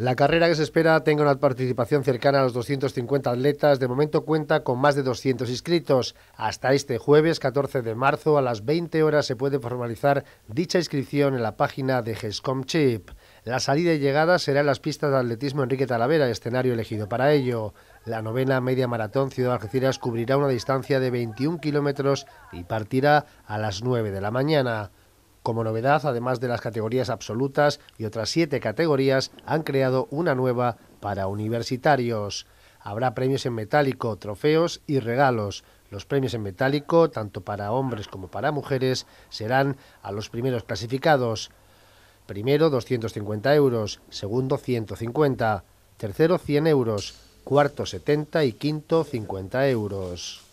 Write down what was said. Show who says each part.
Speaker 1: La carrera que se espera tenga una participación cercana a los 250 atletas. De momento cuenta con más de 200 inscritos. Hasta este jueves 14 de marzo a las 20 horas se puede formalizar dicha inscripción en la página de GESCOM Chip. La salida y llegada será en las pistas de atletismo Enrique Talavera, escenario elegido para ello. La novena media maratón Ciudad Algeciras cubrirá una distancia de 21 kilómetros y partirá a las 9 de la mañana. Como novedad, además de las categorías absolutas y otras siete categorías, han creado una nueva para universitarios. Habrá premios en metálico, trofeos y regalos. Los premios en metálico, tanto para hombres como para mujeres, serán a los primeros clasificados. Primero 250 euros, segundo 150, tercero 100 euros, cuarto 70 y quinto 50 euros.